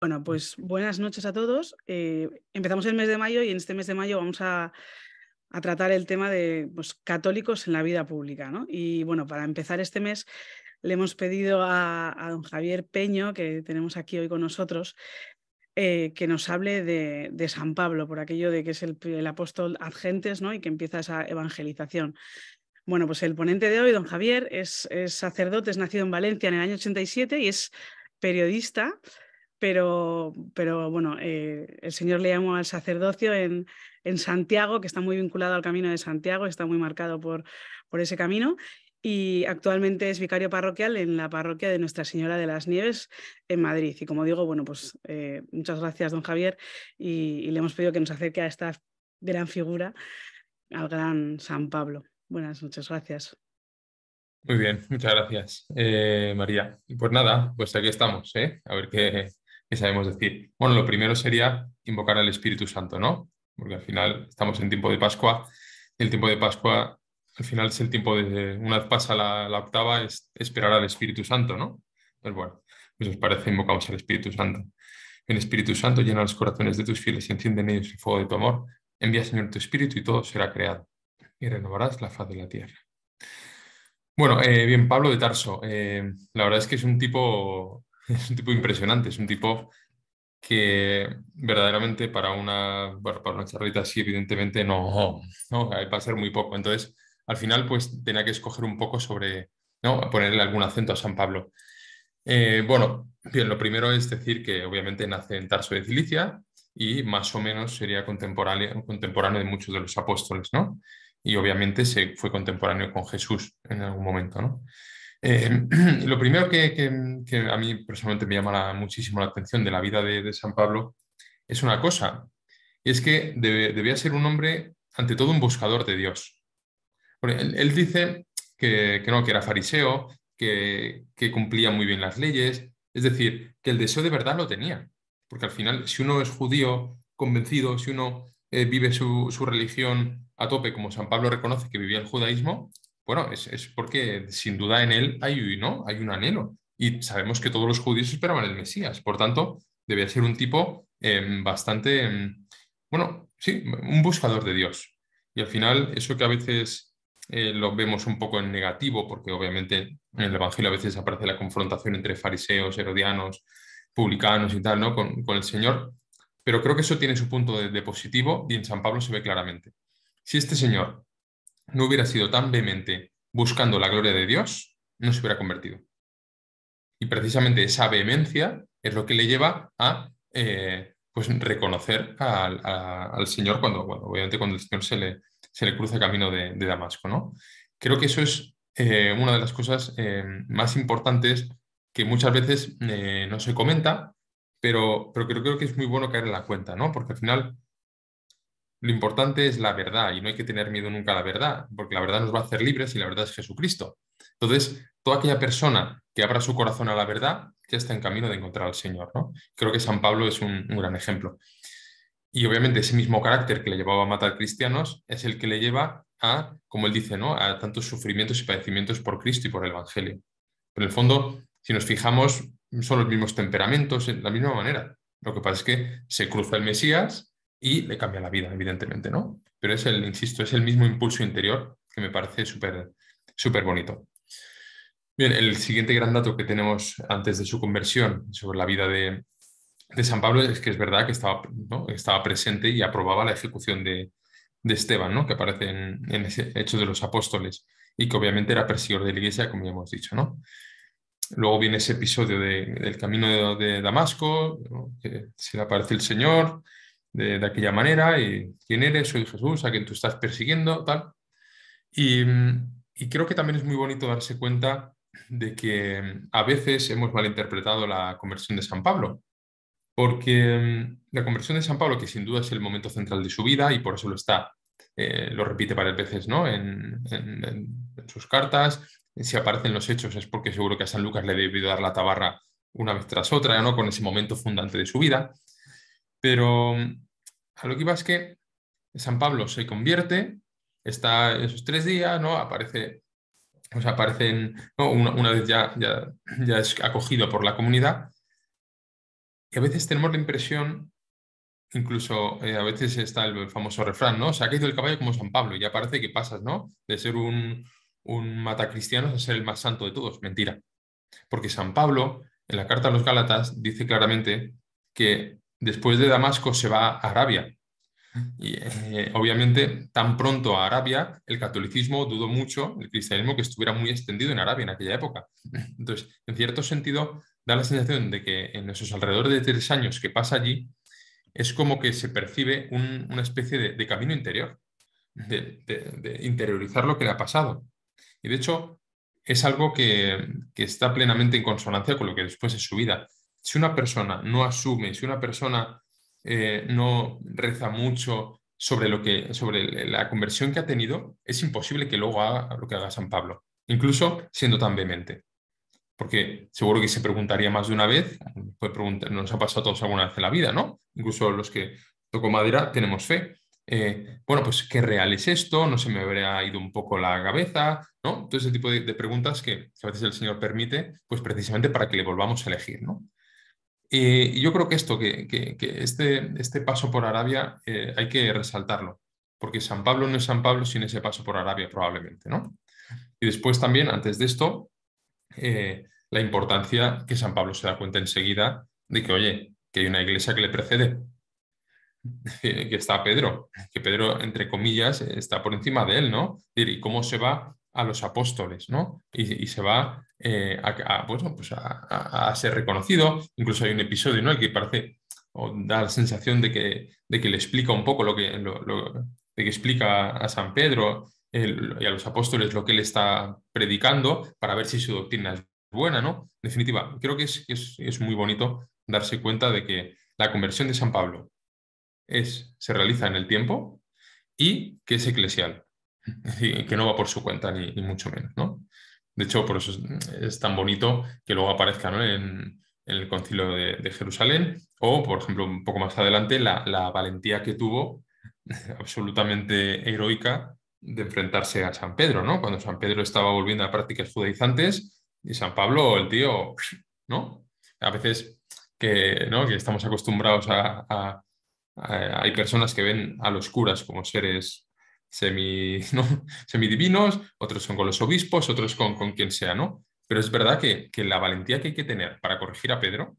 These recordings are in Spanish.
Bueno, mm. pues buenas noches a todos. Eh, empezamos el mes de mayo y en este mes de mayo vamos a, tratar el tema de pues, católicos en la vida pública. ¿no? Y bueno, para empezar este mes le hemos pedido a, don Javier Peño, que tenemos aquí hoy con nosotros, eh, que nos hable de, San Pablo, por aquello de que es el, apóstol adgentes ¿no? y que empieza esa evangelización. Bueno, pues el ponente de hoy, don Javier, es, es sacerdote, es nacido en Valencia en el año 87 y es periodista pero, pero bueno, eh, el Señor le llamó al sacerdocio en, Santiago, que está muy vinculado al camino de Santiago, está muy marcado por, por ese camino. Y actualmente es vicario parroquial en la parroquia de Nuestra Señora de las Nieves en Madrid. Y como digo, bueno, pues eh, muchas gracias, don Javier, y, le hemos pedido que nos acerque a esta gran figura, al gran San Pablo. Buenas noches, gracias. Muy bien, muchas gracias, eh, María. Pues nada, pues aquí estamos, ¿eh? A ver qué, que sabemos decir. Bueno, lo primero sería invocar al Espíritu Santo, ¿no? Porque al final estamos en tiempo de Pascua. El tiempo de Pascua, al final es el tiempo de, una vez pasa la, octava, es esperar al Espíritu Santo, ¿no? Pues bueno, pues os parece, invocamos al Espíritu Santo. El Espíritu Santo llena los corazones de tus fieles y enciende en ellos el fuego de tu amor. Envía, Señor, tu Espíritu y todo será creado. Y renovarás la faz de la tierra. Bueno, eh, bien, Pablo de Tarso. Eh, la verdad es que es un tipo es un tipo impresionante, es un tipo que verdaderamente para una, para una charlita así, evidentemente, no, no, va a ser muy poco. Entonces, al final, pues tenía que escoger un poco sobre, ¿no? Ponerle algún acento a San Pablo. Eh, bueno, bien, lo primero es decir que obviamente nace en Tarso de Cilicia y más o menos sería contemporáneo, contemporáneo de muchos de los apóstoles, ¿no? Y obviamente se fue contemporáneo con Jesús en algún momento, ¿no? Em, lo primero que, a mí personalmente me llama muchísimo la atención de la vida de, San Pablo es una cosa, y es que debía ser un hombre, ante todo, un buscador de Dios. él, dice que, no, que era fariseo, que, cumplía muy bien las leyes, es decir, que el deseo de verdad lo tenía. Porque al final, si uno es judío convencido, si uno eh, vive su, su, religión a tope, como San Pablo reconoce que vivía el judaísmo, bueno, es, porque sin duda en él hay, ¿no? hay un anhelo y sabemos que todos los judíos esperaban el Mesías. Por tanto, debía ser un tipo em, bastante, em, bueno, sí, un buscador de Dios. Y al final, eso que a veces eh, lo vemos un poco en negativo, porque obviamente en el Evangelio a veces aparece la confrontación entre fariseos, herodianos, publicanos y tal, ¿no? Con, el Señor. Pero creo que eso tiene su punto de, de positivo y en San Pablo se ve claramente. Si este Señor no hubiera sido tan vehemente buscando la gloria de Dios, no se hubiera convertido. Y precisamente esa vehemencia es lo que le lleva a eh, pues reconocer al, Señor cuando, bueno, obviamente cuando el Señor se le, se le cruza el camino de, Damasco. ¿no? Creo que eso es eh, una de las cosas eh, más importantes que muchas veces no se comenta, pero, pero creo, creo, que es muy bueno caer en la cuenta, ¿no? porque al final lo importante es la verdad y no hay que tener miedo nunca a la verdad, porque la verdad nos va a hacer libres y la verdad es Jesucristo. Entonces, toda aquella persona que abra su corazón a la verdad ya está en camino de encontrar al Señor. ¿no? Creo que San Pablo es un, gran ejemplo. Y obviamente ese mismo carácter que le llevaba a matar cristianos es el que le lleva a, como él dice, ¿no? a tantos sufrimientos y padecimientos por Cristo y por el Evangelio. Pero en el fondo, si nos fijamos, son los mismos temperamentos, de la misma manera. Lo que pasa es que se cruza el Mesías y le cambia la vida, evidentemente, ¿no? Pero es el, insisto, es el mismo impulso interior que me parece súper súper bonito. Bien, el siguiente gran dato que tenemos antes de su conversión sobre la vida de, de San Pablo es que es verdad que estaba, estaba presente y aprobaba la ejecución de, de Esteban, ¿no? que aparece en, ese hecho de los Apóstoles y que obviamente era perseguidor de la iglesia, como ya hemos dicho. ¿no? Luego viene ese episodio del camino de, Damasco, que se le aparece el Señor, de, aquella manera, y quién eres, soy Jesús, a quien tú estás persiguiendo, tal. Y, creo que también es muy bonito darse cuenta de que mm, a veces hemos malinterpretado la conversión de San Pablo, porque mm, la conversión de San Pablo, que sin duda es el momento central de su vida y por eso lo está, eh, lo repite varias veces ¿no? en, sus cartas, si aparecen los hechos es porque seguro que a San Lucas le debió dar la tabarra una vez tras otra, ¿no? con ese momento fundante de su vida, pero mm, a lo que iba es que San Pablo se convierte, está esos tres días, ¿no? Aparece, aparecen, una, vez ya, ya, ya es acogido por la comunidad. Y a veces tenemos la impresión incluso eh, a veces está el famoso refrán, ¿no? Se ha caído el caballo como San Pablo y ya parece que pasas, ¿no? De ser un, un matacristiano a ser el más santo de todos. Mentira. Porque San Pablo, en la carta a los Gálatas, dice claramente que después de Damasco se va a Arabia. Y eh, obviamente, tan pronto a Arabia, el catolicismo dudó mucho, el cristianismo, que estuviera muy extendido en Arabia en aquella época. Entonces, en cierto sentido, da la sensación de que en esos alrededor de tres años que pasa allí, es como que se percibe una especie de, camino interior, de, interiorizar lo que le ha pasado. Y de hecho, es algo que, que está plenamente en consonancia con lo que después es su vida si una persona no asume, si una persona eh, no reza mucho sobre, lo que, sobre la conversión que ha tenido, es imposible que luego haga lo que haga San Pablo, incluso siendo tan vehemente. Porque seguro que se preguntaría más de una vez, nos ha pasado a todos alguna vez en la vida, ¿no? Incluso los que toco madera tenemos fe. Eh, bueno, pues qué real es esto, no se me habría ido un poco la cabeza, ¿no? Todo ese tipo de, preguntas que, que, a veces el Señor permite, pues precisamente para que le volvamos a elegir, ¿no? Eh, y yo creo que esto, que, que, este, este, paso por Arabia eh, hay que resaltarlo, porque San Pablo no es San Pablo sin ese paso por Arabia probablemente, ¿no? Y después también, antes de esto, eh, la importancia que San Pablo se da cuenta enseguida de que, oye, que hay una iglesia que le precede, que está Pedro, que Pedro, entre comillas, está por encima de él, ¿no? Y cómo se va a los apóstoles, ¿no? y se va eh, pues a, ser reconocido. Incluso hay un episodio ¿no? que parece o da la sensación de que, le explica un poco lo que, que explica a San Pedro y a los apóstoles lo que él está predicando para ver si su doctrina es buena, ¿no? En definitiva, creo que es, muy bonito darse cuenta de que la conversión de San Pablo es, se realiza en el tiempo y que es eclesial, que no va por su cuenta, ni, ni mucho menos, ¿no? De hecho, por eso es, tan bonito que luego aparezca en, el concilio de, Jerusalén o, por ejemplo, un poco más adelante, la, valentía que tuvo, absolutamente heroica, de enfrentarse a San Pedro, ¿no? Cuando San Pedro estaba volviendo a prácticas judaizantes y San Pablo, el tío, ¿no? A veces que, ¿no? que estamos acostumbrados a, Hay personas que ven a los curas como seres semi, semidivinos, otros son con los obispos, otros con, quien sea, ¿no? Pero es verdad que, la valentía que hay que tener para corregir a Pedro,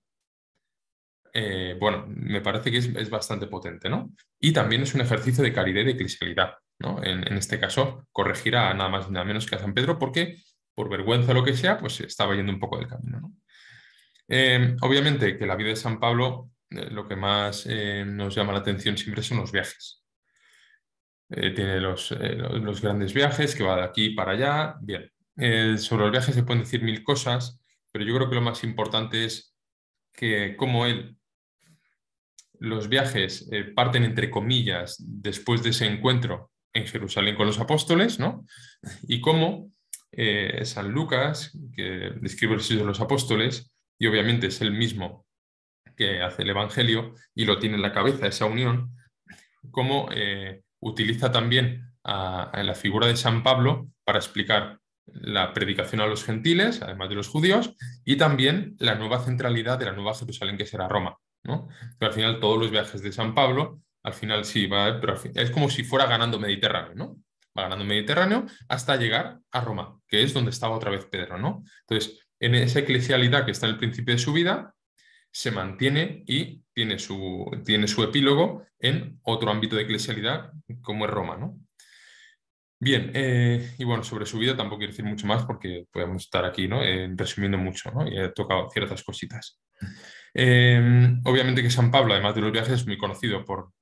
eh, bueno, me parece que es, bastante potente, ¿no? Y también es un ejercicio de caridad y de eclesialidad, ¿no? En, este caso, corregir a nada más nada menos que a San Pedro, porque por vergüenza o lo que sea, pues estaba yendo un poco del camino, ¿no? Em, obviamente que la vida de San Pablo, eh, lo que más eh, nos llama la atención siempre son los viajes, eh, tiene eh, los, grandes viajes, que va de aquí para allá. Bien, eh, sobre los viajes se pueden decir mil cosas, pero yo creo que lo más importante es que como él, los viajes parten entre comillas después de ese encuentro en Jerusalén con los apóstoles, ¿no? Y cómo San Lucas, que describe los de los apóstoles, y obviamente es el mismo que hace el Evangelio y lo tiene en la cabeza esa unión, cómo utiliza también a, la figura de San Pablo para explicar la predicación a los gentiles, además de los judíos, y también la nueva centralidad de la nueva Jerusalén, que será Roma. ¿no? Pero al final todos los viajes de San Pablo, al final sí, va, pero es como si fuera ganando Mediterráneo, ¿no? Va ganando Mediterráneo hasta llegar a Roma, que es donde estaba otra vez Pedro, ¿no? Entonces, en esa eclesialidad que está en el principio de su vida, se mantiene y tiene su, tiene su epílogo en otro ámbito de eclesialidad como es Roma. Bien, eh, y bueno, sobre su vida tampoco quiero decir mucho más porque podemos estar aquí ¿no? Eh, resumiendo mucho y he tocado ciertas cositas. Em, obviamente que San Pablo, además de los viajes, es muy conocido por,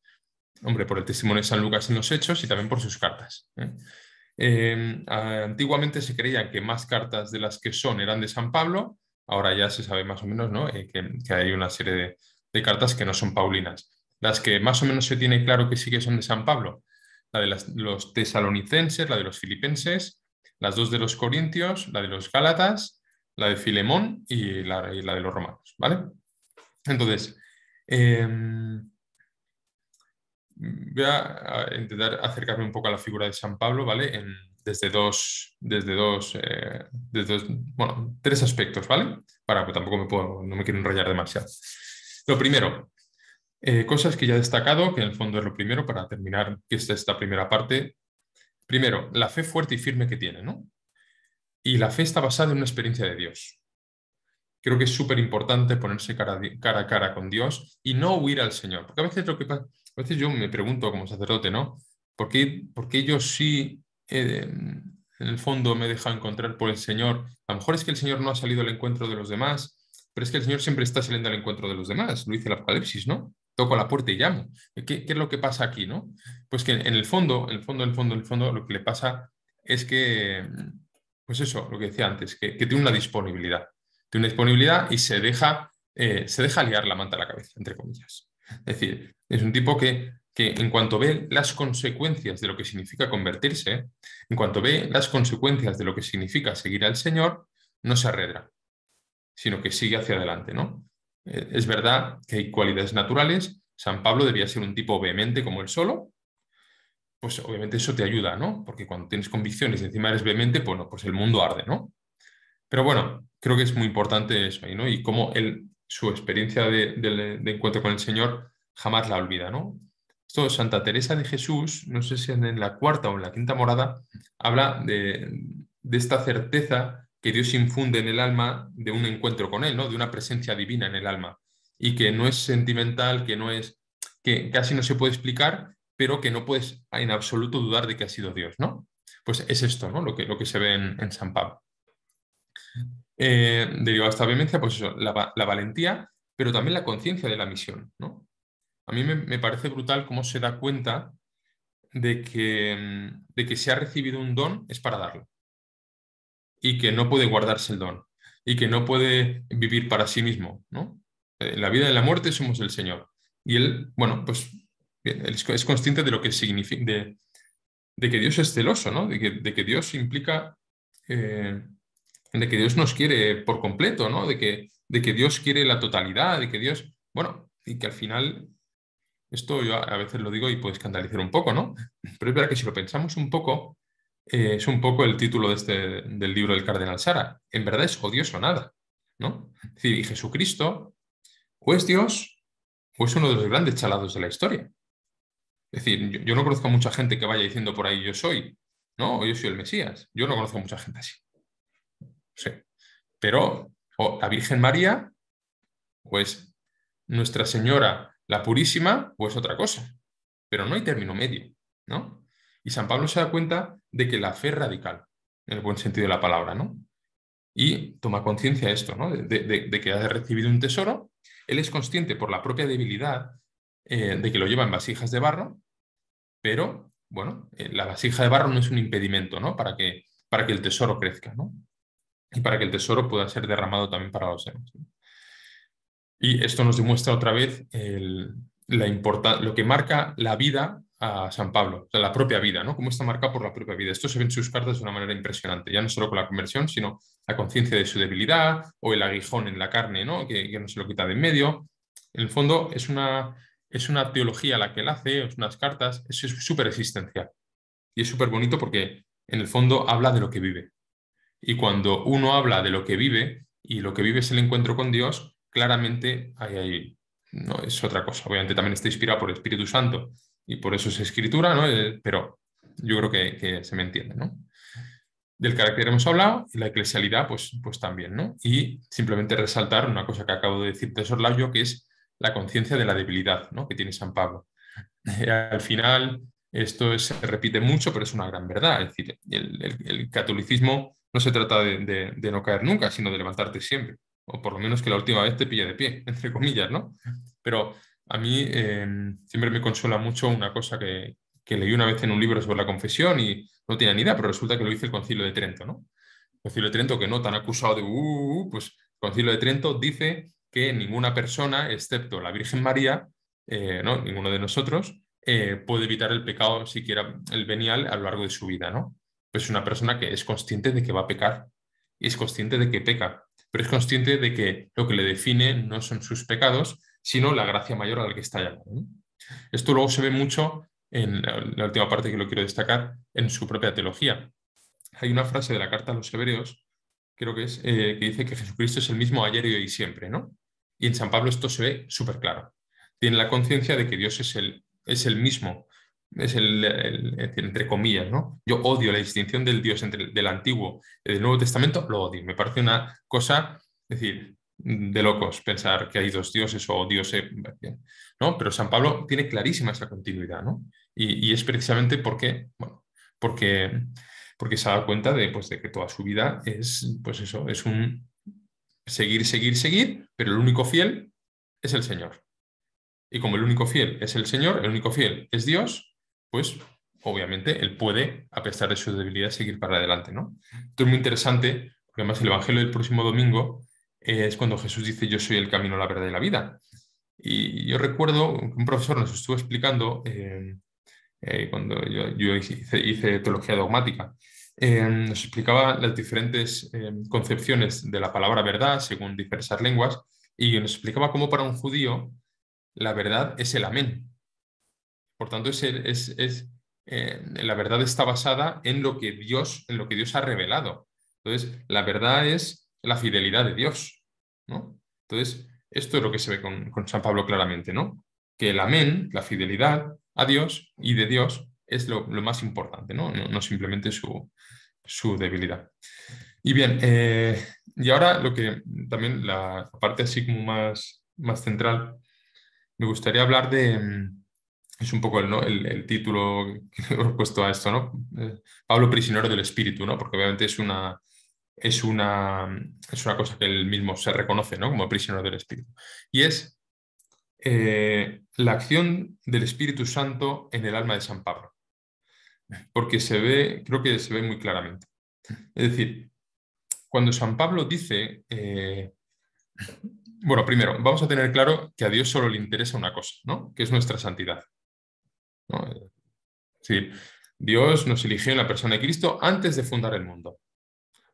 hombre, por el testimonio de San Lucas en los hechos y también por sus cartas. ¿eh? Em, antiguamente se creía que más cartas de las que son eran de San Pablo, ahora ya se sabe más o menos ¿no? Eh, que, hay una serie de, cartas que no son paulinas. Las que más o menos se tiene claro que sí que son de San Pablo, la de los tesalonicenses, la de los filipenses, las dos de los corintios, la de los gálatas, la de Filemón y la, de los romanos, ¿vale? Entonces, em, voy a intentar acercarme un poco a la figura de San Pablo, ¿vale? En, desde dos, desde dos, eh, desde bueno, tres aspectos, ¿vale? Para, que pues, tampoco me puedo, no me quiero enrollar demasiado. Lo primero, eh, cosas que ya he destacado, que en el fondo es lo primero para terminar esta, esta primera parte. Primero, la fe fuerte y firme que tiene, ¿no? Y la fe está basada en una experiencia de Dios. Creo que es súper importante ponerse cara, cara, a cara con Dios y no huir al Señor. Porque a veces lo que a veces yo me pregunto como sacerdote, ¿no? porque por qué yo sí eh, mm, en el fondo me he dejado encontrar por el Señor. A lo mejor es que el Señor no ha salido al encuentro de los demás, pero es que el Señor siempre está saliendo al encuentro de los demás, lo dice el Apocalipsis, ¿no? Toco la puerta y llamo. ¿Qué, es lo que pasa aquí, no? Pues que en el fondo, en el fondo, en el fondo, en el fondo, lo que le pasa es que, mm, pues eso, lo que decía antes, que, tiene una disponibilidad. Tiene una disponibilidad y se deja, eh, se deja liar la manta a la cabeza, entre comillas. Es decir, es un tipo que que en cuanto ve las consecuencias de lo que significa convertirse, en cuanto ve las consecuencias de lo que significa seguir al Señor, no se arredra, sino que sigue hacia adelante, ¿no? Eh, es verdad que hay cualidades naturales, San Pablo debía ser un tipo vehemente como él solo, pues obviamente eso te ayuda, ¿no? Porque cuando tienes convicciones y encima eres vehemente, pues, pues el mundo arde, ¿no? Pero bueno, creo que es muy importante eso, ¿no? Y cómo su experiencia de, de encuentro con el Señor jamás la olvida, ¿no? Esto, Santa Teresa de Jesús, no sé si en la cuarta o en la quinta morada, habla de, esta certeza que Dios infunde en el alma de un encuentro con Él, ¿no? de una presencia divina en el alma, y que no es sentimental, que no es, que casi no se puede explicar, pero que no puedes en absoluto dudar de que ha sido Dios, ¿no? Pues es esto, ¿no? Lo que, lo que se ve en, San Pablo. Eh, esta vehemencia, pues eso, la, la valentía, pero también la conciencia de la misión, ¿no? a mí me, parece brutal cómo se da cuenta de que, mm, de que si ha recibido un don es para darlo y que no puede guardarse el don y que no puede vivir para sí mismo. ¿no? En eh, la vida y la muerte somos el Señor. Y él, bueno, pues es, consciente de lo que significa, de, que Dios es celoso, ¿no? de, que, Dios implica, eh, de que Dios nos quiere por completo, ¿no? de, que, de que Dios quiere la totalidad, de que Dios, bueno, y que al final esto yo a veces lo digo y puede escandalizar un poco, ¿no? Pero es verdad que si lo pensamos un poco, eh, es un poco el título de este, del libro del cardenal Sara. En verdad es odioso nada, ¿no? Es decir, y Jesucristo o es pues Dios o es pues uno de los grandes chalados de la historia. Es decir, yo, no conozco a mucha gente que vaya diciendo por ahí yo soy, ¿no? O yo soy el Mesías. Yo no conozco a mucha gente así. Sí. Pero o la Virgen María, pues Nuestra Señora la purísima, pues otra cosa. Pero no hay término medio, ¿no? Y San Pablo se da cuenta de que la fe es radical, en el buen sentido de la palabra, ¿no? Y toma conciencia de esto, ¿no? De, que ha recibido un tesoro. Él es consciente por la propia debilidad eh, de que lo lleva en vasijas de barro, pero, bueno, eh, la vasija de barro no es un impedimento, ¿no? Para que, para que el tesoro crezca, ¿no? Y para que el tesoro pueda ser derramado también para los demás. Y esto nos demuestra otra vez la lo que marca la vida a San Pablo, la propia vida, ¿no? Cómo está marcada por la propia vida. Esto se ve en sus cartas de una manera impresionante, ya no solo con la conversión, sino la conciencia de su debilidad o el aguijón en la carne, ¿no? Que, no se lo quita de en medio. En el fondo es una, es una teología la que él hace, es unas cartas, es súper existencial. Y es súper bonito porque en el fondo habla de lo que vive. Y cuando uno habla de lo que vive y lo que vive es el encuentro con Dios, claramente ahí, no es otra cosa. Obviamente también está inspirado por el Espíritu Santo y por eso es escritura, eh, pero yo creo que, se me entiende. Del carácter hemos hablado y la eclesialidad pues, pues también. ¿no? Y simplemente resaltar una cosa que acabo de decir de Sorlayo, que es la conciencia de la debilidad ¿no? que tiene San Pablo. Eh, al final, esto se repite mucho, pero es una gran verdad. Es decir, el, catolicismo no se trata de no caer nunca, sino de levantarte siempre o por lo menos que la última vez te pilla de pie, entre comillas, ¿no? Pero a mí em, siempre me consuela mucho una cosa que, leí una vez en un libro sobre la confesión y no tiene ni idea, pero resulta que lo hizo el Concilio de Trento, ¿no? El Concilio de Trento, que no tan acusado de, uh, uh, uh", pues el Concilio de Trento dice que ninguna persona, excepto la Virgen María, eh, ¿no? ninguno de nosotros, eh, puede evitar el pecado, siquiera el venial, a lo largo de su vida, ¿no? Pues una persona que es consciente de que va a pecar, y es consciente de que peca, pero es consciente de que lo que le define no son sus pecados, sino la gracia mayor a la que está llamado. Esto luego se ve mucho en la última parte que lo quiero destacar, en su propia teología. Hay una frase de la carta a los hebreos, creo que es, eh, que dice que Jesucristo es el mismo ayer y hoy y siempre, ¿no? Y en San Pablo esto se ve súper claro. Tiene la conciencia de que Dios es el, es el mismo es el, entre comillas, ¿no? Yo odio la distinción del Dios entre del Antiguo y del Nuevo Testamento, lo odio. Me parece una cosa, es decir, de locos pensar que hay dos dioses o Dios, ¿no? Pero San Pablo tiene clarísima esa continuidad, ¿no? Y, es precisamente porque, bueno, porque, porque se ha dado cuenta de, pues, de que toda su vida es, pues eso, es un seguir, seguir, seguir, pero el único fiel es el Señor. Y como el único fiel es el Señor, el único fiel es Dios, pues obviamente él puede, a pesar de su debilidad, seguir para adelante, ¿no? Esto es muy interesante, porque además el Evangelio del próximo domingo eh, es cuando Jesús dice, yo soy el camino, la verdad y la vida. Y yo recuerdo que un profesor nos estuvo explicando, eh, eh, cuando yo, hice, teología dogmática, nos explicaba las diferentes concepciones de la palabra verdad según diversas lenguas, y nos explicaba cómo para un judío la verdad es el amén, por tanto, es, eh, la verdad está basada en lo, que Dios, en lo que Dios ha revelado. Entonces, la verdad es la fidelidad de Dios. Entonces, esto es lo que se ve con, San Pablo claramente, ¿no? Que el amén, la fidelidad a Dios y de Dios es lo, más importante, ¿no? No, simplemente su, debilidad. Y bien, eh, y ahora lo que también la parte así como más, más central, me gustaría hablar de, mm, es un poco el, título que he puesto a esto, ¿no? Eh, Pablo prisionero del espíritu, ¿no? Porque obviamente es una, es una, es una cosa que él mismo se reconoce, ¿no? Como prisionero del espíritu. Y es eh, la acción del Espíritu Santo en el alma de San Pablo. Porque se ve, creo que se ve muy claramente. Es decir, cuando San Pablo dice, eh, bueno, primero, vamos a tener claro que a Dios solo le interesa una cosa, ¿no? Que es nuestra santidad. Dios nos eligió en la persona de Cristo antes de fundar el mundo.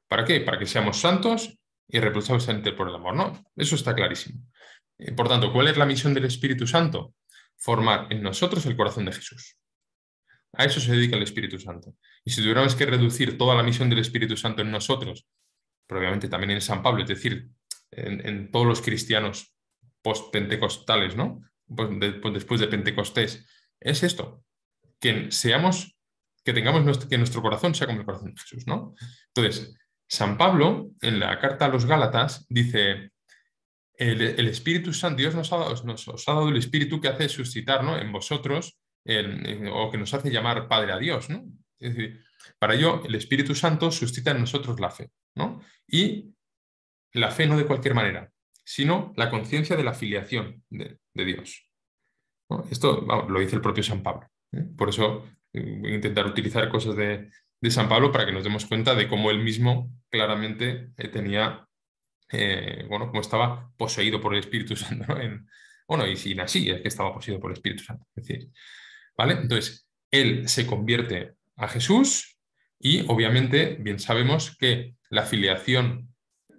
¿Para qué? Para que seamos santos y repulsados ante por el amor, ¿no? Eso está clarísimo. Eh, por tanto, ¿cuál es la misión del Espíritu Santo? Formar en nosotros el corazón de Jesús. A eso se dedica el Espíritu Santo. Y si tuviéramos que reducir toda la misión del Espíritu Santo en nosotros, probablemente también en San Pablo, es decir, en, todos los cristianos post-pentecostales, ¿no? Pues pues después de Pentecostés, es esto, que seamos, que tengamos nuestro, que nuestro corazón sea como el corazón de Jesús, ¿no? Entonces, San Pablo, en la carta a los Gálatas, dice, el, Espíritu Santo, Dios nos ha, dado, el Espíritu que hace suscitar en vosotros, o que nos hace llamar Padre a Dios, Es decir, para ello, el Espíritu Santo suscita en nosotros la fe, ¿no? Y la fe no de cualquier manera, sino la conciencia de la filiación de Dios. Esto lo dice el propio San Pablo. ¿eh? Por eso eh, voy a intentar utilizar cosas de, San Pablo para que nos demos cuenta de cómo él mismo claramente eh, tenía, bueno, cómo estaba poseído por el Espíritu Santo. ¿no? bueno, y sin así es que estaba poseído por el Espíritu Santo. ¿vale? Entonces, él se convierte a Jesús y obviamente bien sabemos que la filiación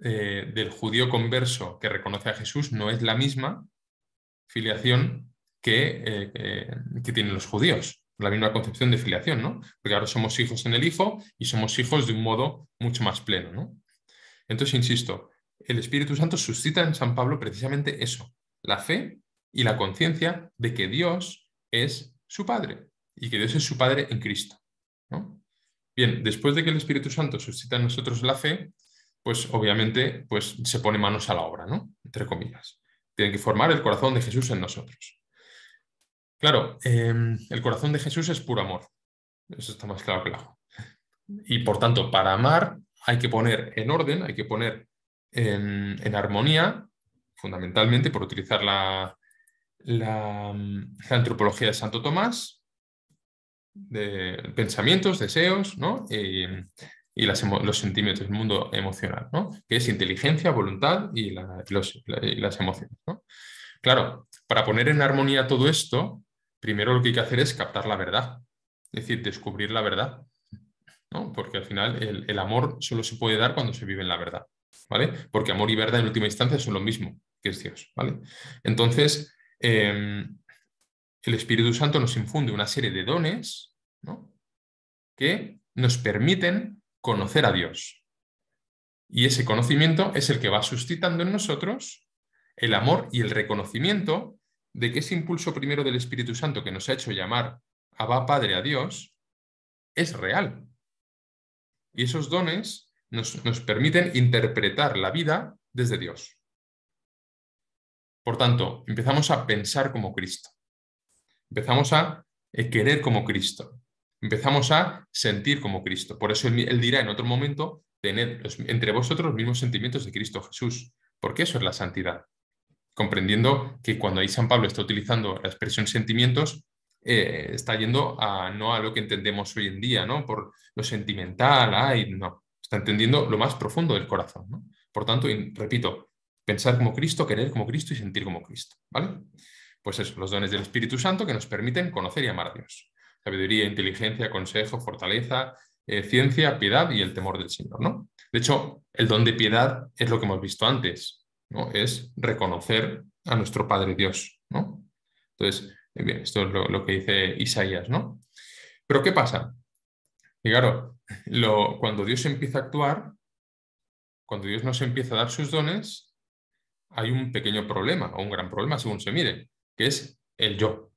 del judío converso que reconoce a Jesús no es la misma filiación eh, que, tienen los judíos, la misma concepción de filiación, ¿no? Porque ahora somos hijos en el Hijo y somos hijos de un modo mucho más pleno, ¿no? Entonces, insisto, el Espíritu Santo suscita en San Pablo precisamente eso, la fe y la conciencia de que Dios es su Padre y que Dios es su Padre en Cristo. Bien, después de que el Espíritu Santo suscita en nosotros la fe, pues obviamente pues, se pone manos a la obra, ¿no? Entre comillas. Tienen que formar el corazón de Jesús en nosotros. Claro, em, el corazón de Jesús es puro amor. Eso está más claro que el agua. Y por tanto, para amar hay que poner en orden, hay que poner en, armonía, fundamentalmente por utilizar la, antropología de Santo Tomás, de pensamientos, deseos ¿no? y, los sentimientos, el mundo emocional, que es inteligencia, voluntad y, las emociones. Claro, para poner en armonía todo esto, primero lo que hay que hacer es captar la verdad, es decir, descubrir la verdad, ¿no? porque al final el, amor solo se puede dar cuando se vive en la verdad, ¿vale? Porque amor y verdad en última instancia son lo mismo, que es Dios, ¿vale? Entonces, em, el Espíritu Santo nos infunde una serie de dones ¿no? que nos permiten conocer a Dios. Y ese conocimiento es el que va suscitando en nosotros el amor y el reconocimiento de que ese impulso primero del Espíritu Santo que nos ha hecho llamar Abba Padre a Dios es real. Y esos dones nos, permiten interpretar la vida desde Dios. Por tanto, empezamos a pensar como Cristo. Empezamos a eh, querer como Cristo. Empezamos a sentir como Cristo. Por eso él, dirá en otro momento, tened entre vosotros los mismos sentimientos de Cristo Jesús, porque eso es la santidad comprendiendo que cuando ahí San Pablo está utilizando la expresión sentimientos, eh, está yendo a, no a lo que entendemos hoy en día, ¿no? Por lo sentimental, no. Está entendiendo lo más profundo del corazón, Por tanto, repito, pensar como Cristo, querer como Cristo y sentir como Cristo, ¿vale? Pues es los dones del Espíritu Santo que nos permiten conocer y amar a Dios. Sabiduría, inteligencia, consejo, fortaleza, eh, ciencia, piedad y el temor del Señor, De hecho, el don de piedad es lo que hemos visto antes es reconocer a nuestro Padre Dios. ¿no? Entonces, eh, bien, esto es lo, que dice Isaías. ¿no? Pero ¿qué pasa? Y claro, lo, cuando Dios empieza a actuar, cuando Dios nos empieza a dar sus dones, hay un pequeño problema, o un gran problema, según se mire, que es el yo,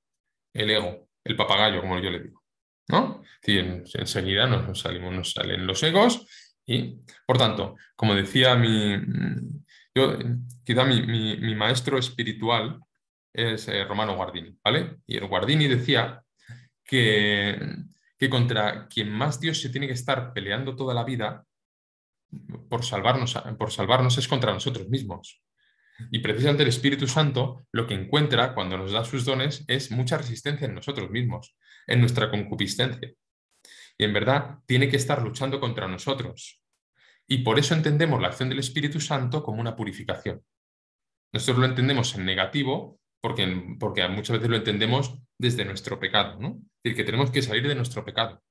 el ego, el papagayo, como yo le digo. ¿no? Si en, enseguida nos, salimos, nos salen los egos y, por tanto, como decía mi, yo, quizá mi, maestro espiritual es eh, Romano Guardini, ¿vale? Y el Guardini decía que, que contra quien más Dios se tiene que estar peleando toda la vida por salvarnos, por salvarnos es contra nosotros mismos. Y precisamente el Espíritu Santo lo que encuentra cuando nos da sus dones es mucha resistencia en nosotros mismos, en nuestra concupiscencia. Y en verdad tiene que estar luchando contra nosotros, y por eso entendemos la acción del Espíritu Santo como una purificación. Nosotros lo entendemos en negativo porque, porque muchas veces lo entendemos desde nuestro pecado, ¿no? Es decir, que tenemos que salir de nuestro pecado.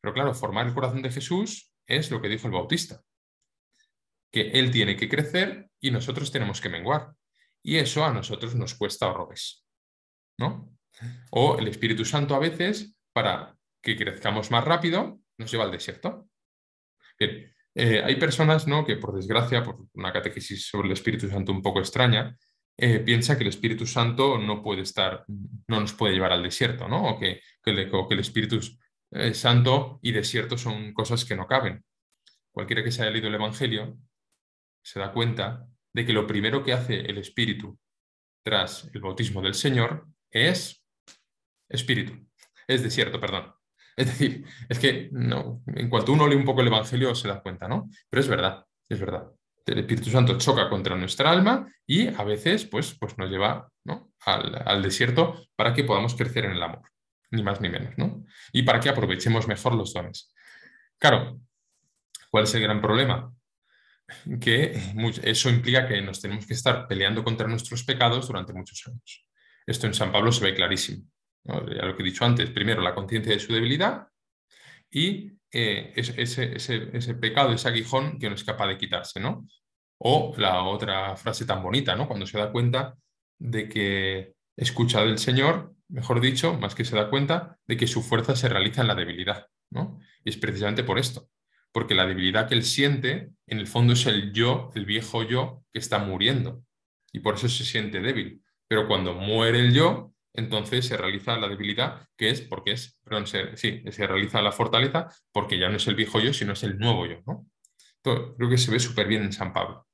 Pero claro, formar el corazón de Jesús es lo que dijo el Bautista, que Él tiene que crecer y nosotros tenemos que menguar. Y eso a nosotros nos cuesta horrores, ¿no? O el Espíritu Santo a veces, para que crezcamos más rápido, nos lleva al desierto. Bien, eh, hay personas ¿no? que, por desgracia, por una catequesis sobre el Espíritu Santo un poco extraña, eh, piensa que el Espíritu Santo no puede estar, no nos puede llevar al desierto, ¿no? O que, el Espíritu eh, Santo y desierto son cosas que no caben. Cualquiera que se haya leído el Evangelio se da cuenta de que lo primero que hace el Espíritu tras el bautismo del Señor es espíritu, es desierto, perdón. Es decir, es que no, en cuanto uno lee un poco el Evangelio se da cuenta, ¿no? Pero es verdad, es verdad. El Espíritu Santo choca contra nuestra alma y a veces pues, pues nos lleva al, al desierto para que podamos crecer en el amor, ni más ni menos, ¿no? Y para que aprovechemos mejor los dones. Claro, ¿cuál es el gran problema? Que eso implica que nos tenemos que estar peleando contra nuestros pecados durante muchos años. Esto en San Pablo se ve clarísimo a lo que he dicho antes, primero la conciencia de su debilidad y eh, ese, pecado, ese aguijón que no es capaz de quitarse, O la otra frase tan bonita, ¿no? Cuando se da cuenta de que escucha del Señor, mejor dicho, más que se da cuenta de que su fuerza se realiza en la debilidad, Y es precisamente por esto, porque la debilidad que él siente, en el fondo es el yo, el viejo yo, que está muriendo, y por eso se siente débil. Pero cuando muere el yo, entonces se realiza la debilidad, que es porque es, perdón, sí, se realiza la fortaleza porque ya no es el viejo yo, sino es el nuevo yo, ¿no? creo que se ve súper bien en San Pablo.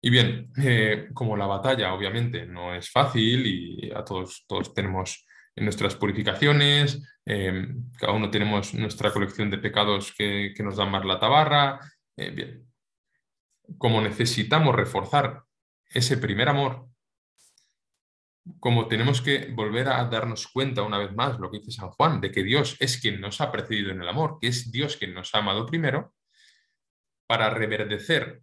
Y bien, eh, como la batalla obviamente no es fácil y a todos, todos tenemos nuestras purificaciones, em, cada uno tenemos nuestra colección de pecados que, nos da más la tabarra, eh, bien, como necesitamos reforzar ese primer amor, como tenemos que volver a darnos cuenta una vez más, lo que dice San Juan, de que Dios es quien nos ha precedido en el amor, que es Dios quien nos ha amado primero, para reverdecer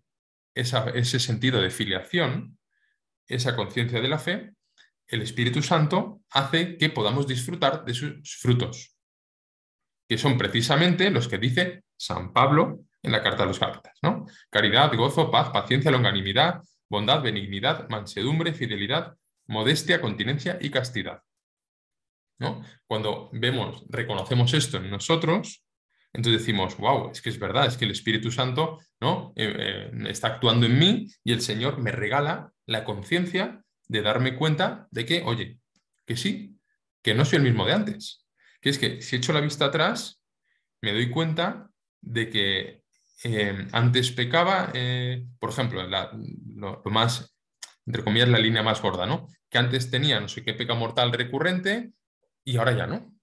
ese sentido de filiación, esa conciencia de la fe, el Espíritu Santo hace que podamos disfrutar de sus frutos, que son precisamente los que dice San Pablo en la Carta de los Gálatas, ¿no? Caridad, gozo, paz, paciencia, longanimidad, bondad, benignidad, mansedumbre, fidelidad, modestia, continencia y castidad. ¿no? Cuando vemos, reconocemos esto en nosotros, entonces decimos, wow, es que es verdad, es que el Espíritu Santo ¿no? Eh, eh, está actuando en mí y el Señor me regala la conciencia de darme cuenta de que, oye, que sí, que no soy el mismo de antes. Que es que si echo la vista atrás, me doy cuenta de que eh, antes pecaba, por ejemplo, lo, más entre comillas, la línea más gorda, ¿no? Que antes tenía no sé qué peca mortal recurrente y ahora ya no,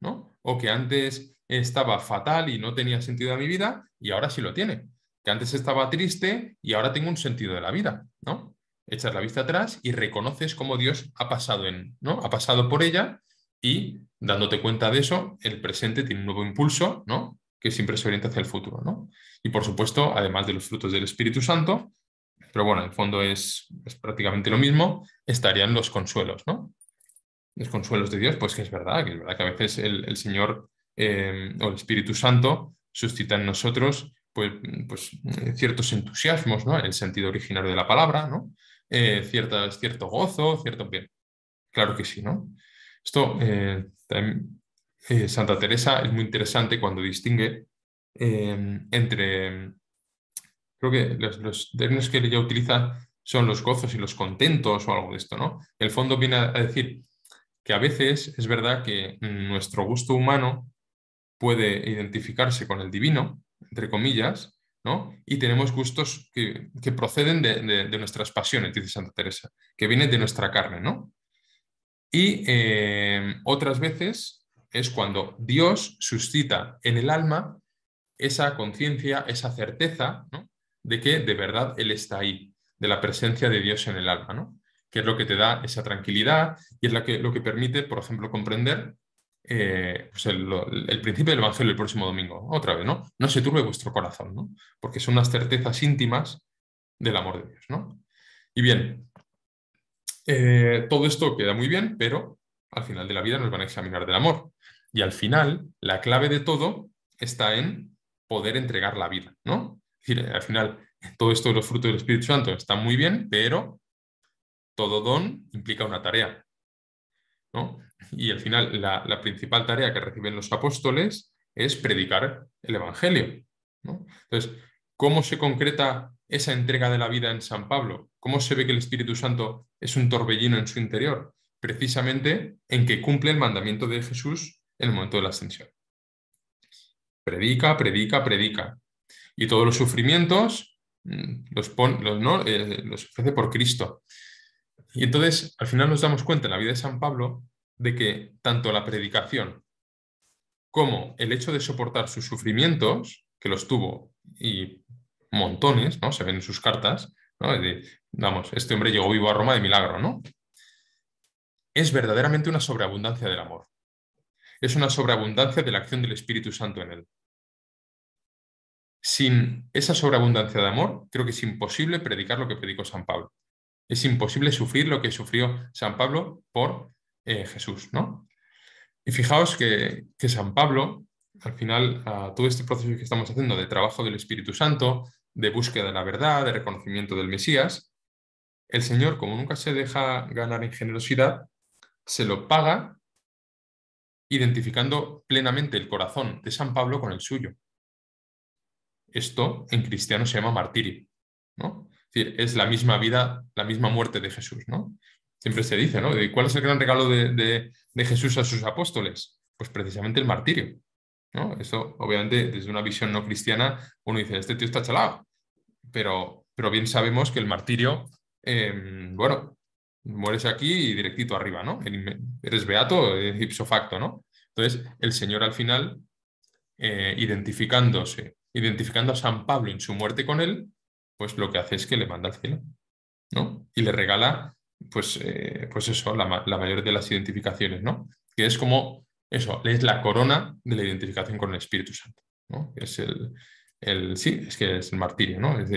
¿no? O que antes estaba fatal y no tenía sentido a mi vida y ahora sí lo tiene. Que antes estaba triste y ahora tengo un sentido de la vida, ¿no? Echas la vista atrás y reconoces cómo Dios ha pasado en, ¿no? Ha pasado por ella y dándote cuenta de eso, el presente tiene un nuevo impulso, ¿no? Que siempre se orienta hacia el futuro, ¿no? Y por supuesto, además de los frutos del Espíritu Santo, pero bueno, el fondo es, prácticamente lo mismo, estarían los consuelos, ¿no? Los consuelos de Dios, pues que es verdad, que es verdad que a veces el, Señor eh, o el Espíritu Santo suscita en nosotros pues, pues, ciertos entusiasmos, ¿no? En el sentido originario de la palabra, ¿no? Eh, cierto gozo, cierto bien. Claro que sí, ¿no? Esto eh, Santa Teresa es muy interesante cuando distingue entre creo que los, términos que ella utiliza son los gozos y los contentos o algo de esto, ¿no? El fondo viene a decir que a veces es verdad que nuestro gusto humano puede identificarse con el divino, entre comillas, ¿no? Y tenemos gustos que, proceden de, nuestras pasiones, dice Santa Teresa, que vienen de nuestra carne, ¿no? Y eh, otras veces es cuando Dios suscita en el alma esa conciencia, esa certeza, ¿no? de que de verdad Él está ahí, de la presencia de Dios en el alma, ¿no? Que es lo que te da esa tranquilidad y es que, lo que permite, por ejemplo, comprender eh, pues el, principio del Evangelio el próximo domingo, otra vez, ¿no? No se turbe vuestro corazón, ¿no? Porque son unas certezas íntimas del amor de Dios, ¿no? Y bien, eh, todo esto queda muy bien, pero al final de la vida nos van a examinar del amor. Y al final, la clave de todo está en poder entregar la vida, ¿no? Eh, al final, todo esto de los frutos del Espíritu Santo está muy bien, pero todo don implica una tarea. Y al final, la, principal tarea que reciben los apóstoles es predicar el Evangelio. Entonces, ¿cómo se concreta esa entrega de la vida en San Pablo? ¿Cómo se ve que el Espíritu Santo es un torbellino en su interior? Precisamente en que cumple el mandamiento de Jesús en el momento de la ascensión. Predica, predica, predica y todos los sufrimientos mm, los, eh, los, ofrece por Cristo. Y entonces, al final nos damos cuenta en la vida de San Pablo de que tanto la predicación como el hecho de soportar sus sufrimientos, que los tuvo y montones, ¿no? Se ven en sus cartas, ¿no? de, vamos, este hombre llegó vivo a Roma de milagro, ¿no? Es verdaderamente una sobreabundancia del amor. Es una sobreabundancia de la acción del Espíritu Santo en él. Sin esa sobreabundancia de amor, creo que es imposible predicar lo que predicó San Pablo. Es imposible sufrir lo que sufrió San Pablo por eh, Jesús, ¿no? Y fijaos que, San Pablo, al final, a todo este proceso que estamos haciendo de trabajo del Espíritu Santo, de búsqueda de la verdad, de reconocimiento del Mesías, el Señor, como nunca se deja ganar en generosidad, se lo paga identificando plenamente el corazón de San Pablo con el suyo. Esto en cristiano se llama martirio, ¿no? Es decir, es la misma vida, la misma muerte de Jesús, ¿no? Siempre se dice, ¿no? ¿Cuál es el gran regalo de, Jesús a sus apóstoles? Pues precisamente el martirio, ¿no? Eso, obviamente, desde una visión no cristiana, uno dice, este tío está chalado, pero, pero bien sabemos que el martirio, em, bueno, mueres aquí y directito arriba, ¿no? Eres beato, eh, ipso facto, ¿no? Entonces, el Señor al final, eh, identificándose identificando a San Pablo en su muerte con él, pues lo que hace es que le manda al cielo, ¿no? Y le regala, pues, eh, pues eso, la, mayor de las identificaciones, ¿no? Que es como, eso, es la corona de la identificación con el Espíritu Santo, ¿no? Es el, sí, es que es el martirio, ¿no? Es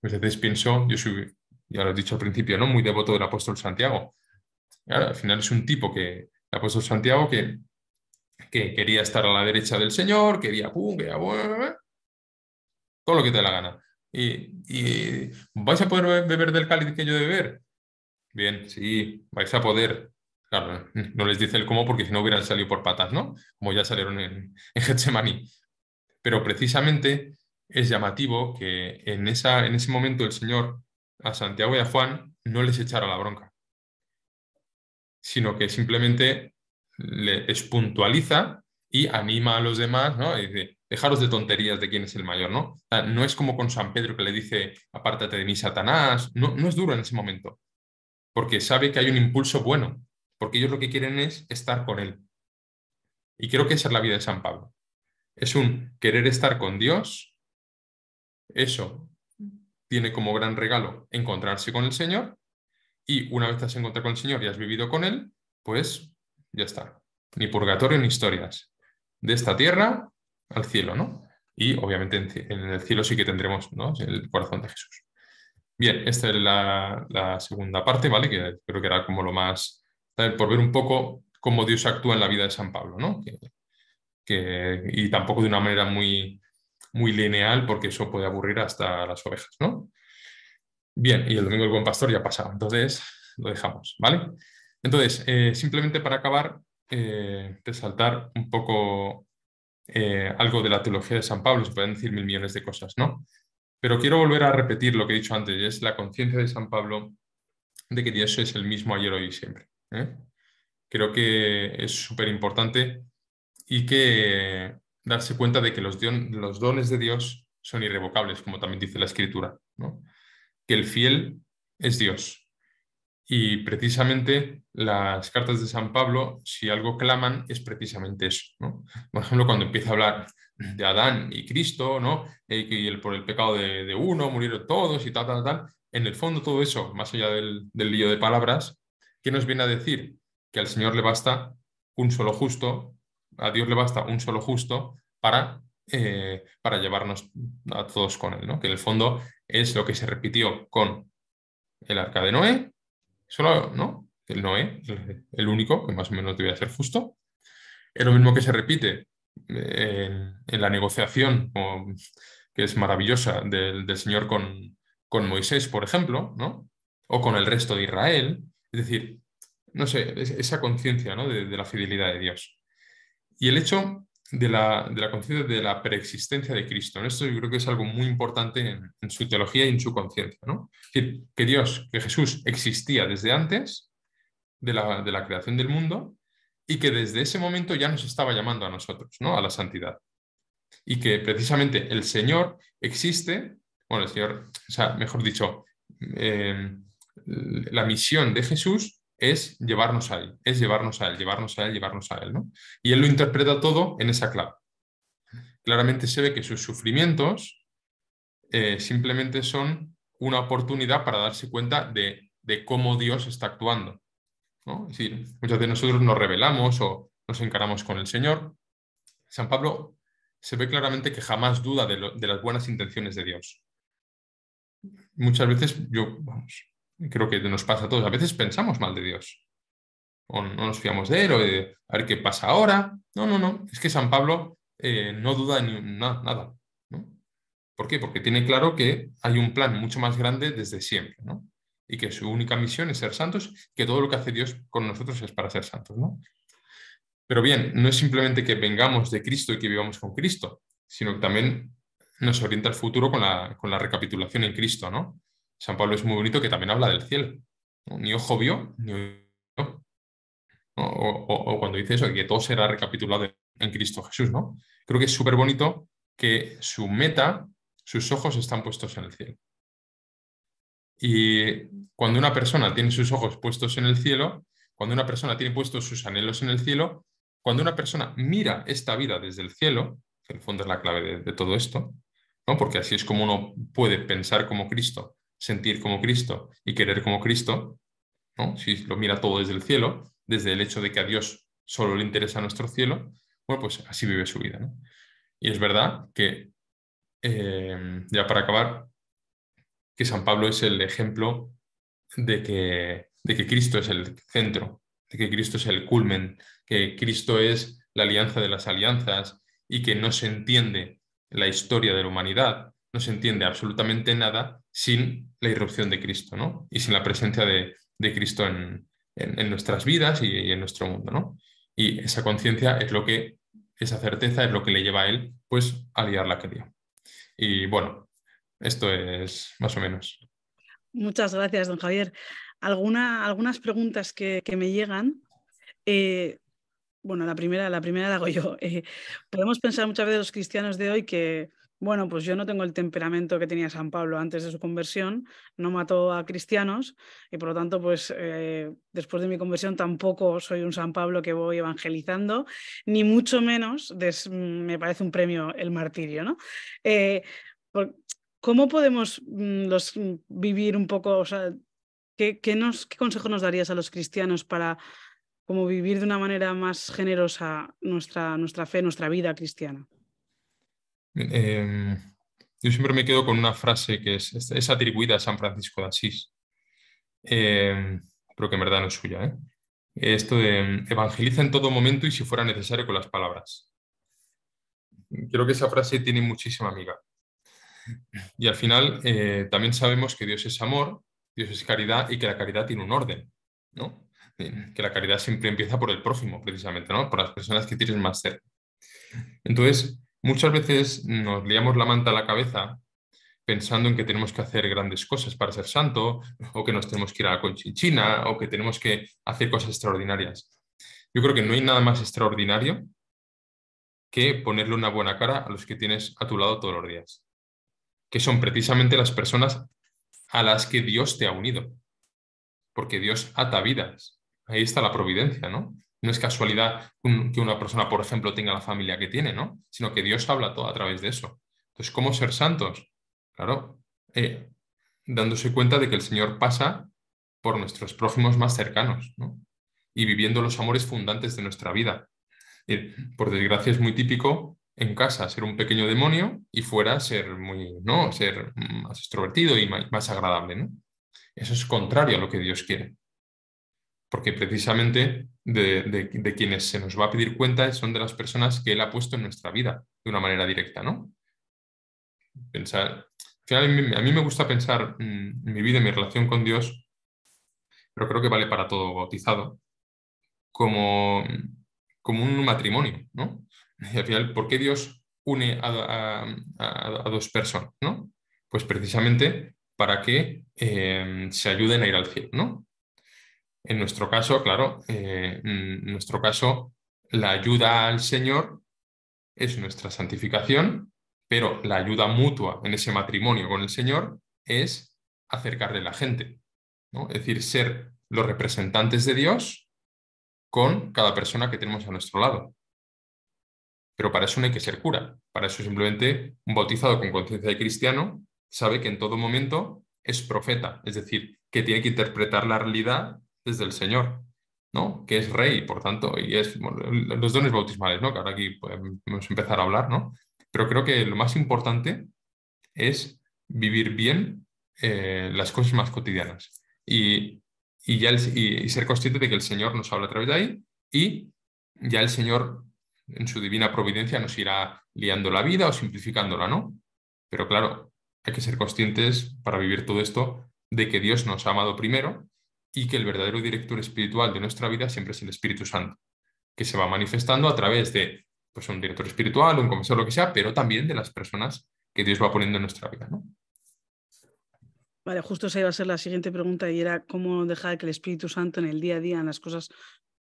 pues pienso, yo soy, ya lo he dicho al principio, ¿no? Muy devoto del apóstol Santiago. al final es un tipo que, el apóstol Santiago, que, que quería estar a la derecha del Señor, quería, pum, quería, bueno todo lo que te dé la gana. Y, vais a poder beber del cáliz que yo de beber. Bien, sí, vais a poder. Claro, no les dice el cómo porque si no hubieran salido por patas, ¿no? Como ya salieron en, en Getsemaní. Pero precisamente es llamativo que en, esa, en ese momento el Señor a Santiago y a Juan no les echara la bronca, sino que simplemente les puntualiza y anima a los demás, ¿no? Y dice, dejaros de tonterías de quién es el mayor, ¿no? no es como con San Pedro que le dice, apártate de mí, Satanás, no, no es duro en ese momento, porque sabe que hay un impulso bueno, porque ellos lo que quieren es estar con Él. Y creo que esa es la vida de San Pablo. Es un querer estar con Dios, eso tiene como gran regalo encontrarse con el Señor, y una vez te has encontrado con el Señor y has vivido con Él, pues ya está. Ni purgatorio ni historias. De esta tierra al cielo, ¿no? Y obviamente en, el cielo sí que tendremos el corazón de Jesús. Bien, esta es la, segunda parte, ¿vale? Que creo que era como lo más, por ver un poco cómo Dios actúa en la vida de San Pablo, ¿no? y tampoco de una manera muy, muy lineal, porque eso puede aburrir hasta las ovejas, ¿no? Bien, y el domingo del buen pastor ya ha pasado, entonces lo dejamos, ¿vale? Entonces, eh, simplemente para acabar, eh, saltar un poco eh, algo de la teología de San Pablo, se pueden decir mil millones de cosas, ¿no? Pero quiero volver a repetir lo que he dicho antes, es la conciencia de San Pablo de que Dios es el mismo ayer, hoy y siempre. ¿eh? Creo que es súper importante y que darse cuenta de que los, los, dones de Dios son irrevocables, como también dice la Escritura, ¿no? que el fiel es Dios y precisamente las cartas de San Pablo, si algo claman, es precisamente eso. Por ejemplo, cuando empieza a hablar de Adán y Cristo, ¿no? Eh, el, por el pecado de, uno murieron todos y tal, tal, tal. En el fondo, todo eso, más allá del, del lío de palabras, ¿qué nos viene a decir? Que al Señor le basta un solo justo, a Dios le basta un solo justo para eh, para llevarnos a todos con él, ¿no? que en el fondo es lo que se repitió con el arca de Noé Solo, ¿no? El Noé, el único, que más o menos debía ser justo. Es lo mismo que se repite eh, en, la negociación, que es maravillosa, del, Señor con, con, Moisés, por ejemplo, ¿no? O con el resto de Israel. Es decir, no sé, esa conciencia ¿no? de la fidelidad de Dios. Y el hecho de la, conciencia de la preexistencia de Cristo. esto yo creo que es algo muy importante en, su teología y en su conciencia. decir, que Dios, que Jesús existía desde antes de la, creación del mundo y que desde ese momento ya nos estaba llamando a nosotros, ¿no? a la santidad. Y que precisamente el Señor existe, bueno, el Señor, o sea, mejor dicho, eh, la misión de Jesús es llevarnos a él, es llevarnos a él, llevarnos a él, llevarnos a él, Y él lo interpreta todo en esa clave. Claramente se ve que sus sufrimientos eh, simplemente son una oportunidad para darse cuenta de, de cómo Dios está actuando. Es muchas de nosotros nos rebelamos o nos encaramos con el Señor. San Pablo se ve claramente que jamás duda de, de las buenas intenciones de Dios. Muchas veces yo, vamos, creo que nos pasa a todos. A veces pensamos mal de Dios. O no nos fiamos de él, o de, a ver qué pasa ahora. No, no, no. Es que San Pablo eh, no duda en nada. ¿Por qué? Porque tiene claro que hay un plan mucho más grande desde siempre, ¿no? Y que su única misión es ser santos, que todo lo que hace Dios con nosotros es para ser santos, ¿no? Pero bien, no es simplemente que vengamos de Cristo y que vivamos con Cristo, sino que también nos orienta el futuro con la, con la recapitulación en Cristo, ¿no? San Pablo es muy bonito que también habla del cielo. Ni ojo vio, ni ojo. O, cuando dice eso, que todo será recapitulado en Cristo Jesús, ¿no? Creo que es súper bonito que su meta, sus ojos están puestos en el cielo. Y cuando una persona tiene sus ojos puestos en el cielo, cuando una persona tiene puestos sus anhelos en el cielo, cuando una persona mira esta vida desde el cielo, que el fondo es la clave de, todo esto, ¿no? porque así es como uno puede pensar como Cristo sentir como Cristo y querer como Cristo, ¿no? si lo mira todo desde el cielo, desde el hecho de que a Dios solo le interesa nuestro cielo, bueno, pues así vive su vida. Y es verdad que, eh, ya para acabar, que San Pablo es el ejemplo de que, de que Cristo es el centro, de que Cristo es el culmen, que Cristo es la alianza de las alianzas y que no se entiende la historia de la humanidad, no se entiende absolutamente nada sin la irrupción de Cristo, ¿no? Y sin la presencia de, Cristo en, nuestras vidas y, en nuestro mundo, ¿no? Y esa conciencia es lo que, esa certeza es lo que le lleva a él, pues, a liar la quería. Y bueno, esto es más o menos. Muchas gracias, don Javier. Alguna, algunas preguntas que, me llegan. Eh, bueno, la primera, la primera hago yo. Eh, podemos pensar muchas veces los cristianos de hoy que, bueno, pues yo no tengo el temperamento que tenía San Pablo antes de su conversión, no mató a cristianos y por lo tanto, pues eh, después de mi conversión tampoco soy un San Pablo que voy evangelizando, ni mucho menos mm, me parece un premio el martirio, ¿no? Eh, ¿Cómo podemos mm, los, mm, vivir un poco, o sea, ¿qué, consejo nos darías a los cristianos para como vivir de una manera más generosa nuestra, nuestra fe, nuestra vida cristiana? Em, yo siempre me quedo con una frase que es, atribuida a San Francisco de Asís, eh, pero que en verdad no es suya. ¿eh? Esto de em, evangeliza en todo momento y si fuera necesario con las palabras. Creo que esa frase tiene muchísima amiga. Y al final eh, también sabemos que Dios es amor, Dios es caridad y que la caridad tiene un orden, que la caridad siempre empieza por el prójimo, precisamente, Por las personas que tienen más cerca. Entonces, Muchas veces nos liamos la manta a la cabeza pensando en que tenemos que hacer grandes cosas para ser santo, o que nos tenemos que ir a la o que tenemos que hacer cosas extraordinarias. Yo creo que no hay nada más extraordinario que ponerle una buena cara a los que tienes a tu lado todos los días, que son precisamente las personas a las que Dios te ha unido, porque Dios ata vidas. Ahí está la providencia, ¿no? No es casualidad que una persona, por ejemplo, tenga la familia que tiene, ¿no? Sino que Dios habla todo a través de eso. Entonces, ¿cómo ser santos? Claro, eh, dándose cuenta de que el Señor pasa por nuestros prójimos más cercanos, ¿no? Y viviendo los amores fundantes de nuestra vida. Eh, por desgracia, es muy típico en casa ser un pequeño demonio y fuera ser muy, ¿no? Ser más extrovertido y más agradable, Eso es contrario a lo que Dios quiere porque precisamente de, quienes se nos va a pedir cuenta son de las personas que Él ha puesto en nuestra vida de una manera directa, ¿no? Pensar, al a mí me gusta pensar mm, mi vida y mi relación con Dios, pero creo que vale para todo bautizado, como, como un matrimonio, ¿no? al final, ¿por qué Dios une a, a, dos personas, ¿no? Pues precisamente para que eh, se ayuden a ir al cielo, ¿no? En nuestro caso, claro, eh, en nuestro caso, la ayuda al Señor es nuestra santificación, pero la ayuda mutua en ese matrimonio con el Señor es acercarle a la gente, ¿no? es decir, ser los representantes de Dios con cada persona que tenemos a nuestro lado. Pero para eso no hay que ser cura, para eso simplemente un bautizado con conciencia de cristiano sabe que en todo momento es profeta, es decir, que tiene que interpretar la realidad del Señor, ¿no? Que es rey, por tanto, y es los dones bautismales, ¿no? Que ahora aquí podemos empezar a hablar, ¿no? Pero creo que lo más importante es vivir bien eh, las cosas más cotidianas y, ya y ser consciente de que el Señor nos habla a través de ahí y ya el Señor en su divina providencia nos irá liando la vida o simplificándola, ¿no? Pero claro, hay que ser conscientes para vivir todo esto de que Dios nos ha amado primero y que el verdadero director espiritual de nuestra vida siempre es el Espíritu Santo, que se va manifestando a través de pues, un director espiritual, un comisario lo que sea, pero también de las personas que Dios va poniendo en nuestra vida. Vale, justo esa iba a ser la siguiente pregunta y era cómo dejar que el Espíritu Santo en el día a día, en las cosas